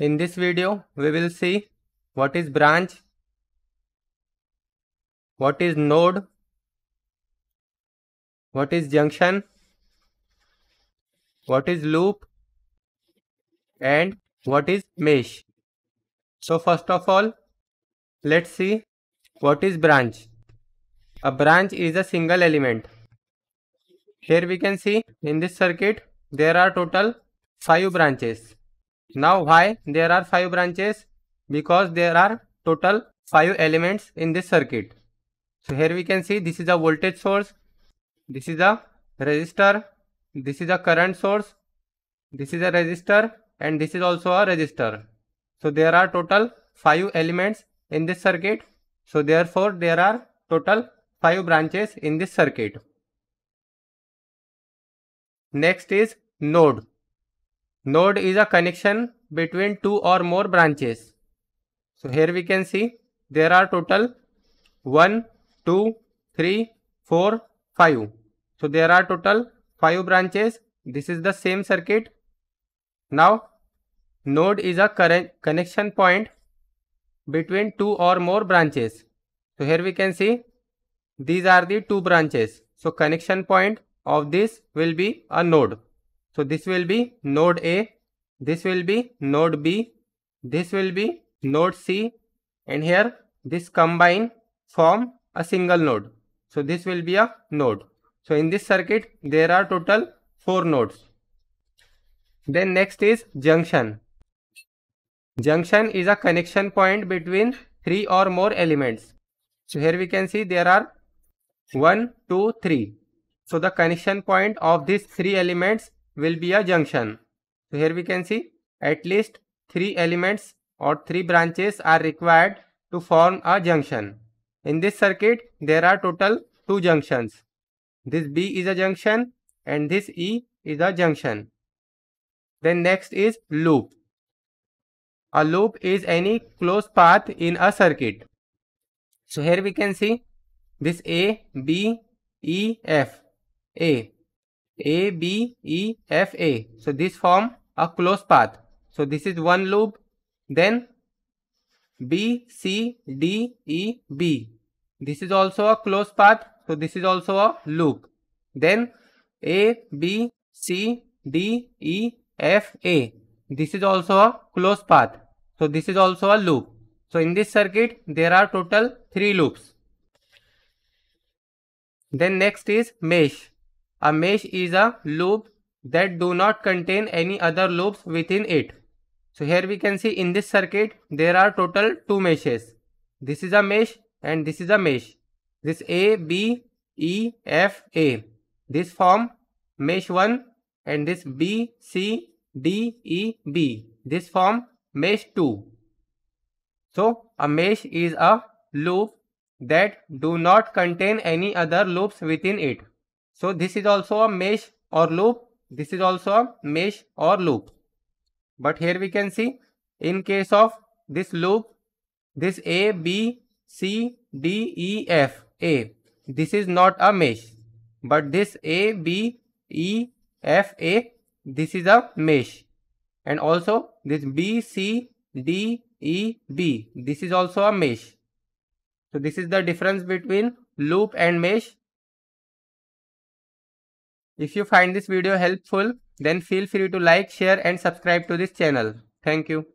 In this video, we will see what is branch, what is node, what is junction, what is loop, and what is mesh. So first of all, let's see what is branch. A branch is a single element. Here we can see in this circuit, there are total 5 branches. Now why there are 5 branches? Because there are total 5 elements in this circuit. So here we can see this is a voltage source, this is a resistor, this is a current source, this is a resistor and this is also a resistor. So there are total 5 elements in this circuit. So therefore there are total 5 branches in this circuit. Next is node. Node is a connection between two or more branches. So here we can see there are total 1, 2, 3, 4, 5. So there are total 5 branches. This is the same circuit. Now node is a connection point between two or more branches. So here we can see these are the two branches. So connection point of this will be a node. So this will be node A, this will be node B, this will be node C and here this combine form a single node. So this will be a node. So in this circuit there are total 4 nodes. Then next is junction. Junction is a connection point between 3 or more elements. So here we can see there are 1, 2, 3. So the connection point of these 3 elements will be a junction. So here we can see at least three elements or three branches are required to form a junction. In this circuit, there are total two junctions. This B is a junction and this E is a junction. Then next is loop. A loop is any closed path in a circuit. So here we can see this A, B, E, F. A. A, B, E, F, A. So this form a closed path. So this is one loop. Then B, C, D, E, B. This is also a closed path. So this is also a loop. Then A, B, C, D, E, F, A. This is also a closed path. So this is also a loop. So in this circuit, there are total three loops. Then next is mesh. A mesh is a loop that do not contain any other loops within it. So here we can see in this circuit there are total two meshes. This is a mesh and this is a mesh. This A, B, E, F, A. This form mesh 1 and this B, C, D, E, B. This form mesh 2. So a mesh is a loop that do not contain any other loops within it. So this is also a mesh or loop. This is also a mesh or loop. But here we can see in case of this loop, this A, B, C, D, E, F, A. This is not a mesh. But this A, B, E, F, A, this is a mesh. And also this B, C, D, E, B. This is also a mesh. So this is the difference between loop and mesh if you find this video helpful, then feel free to like, share and subscribe to this channel. Thank you.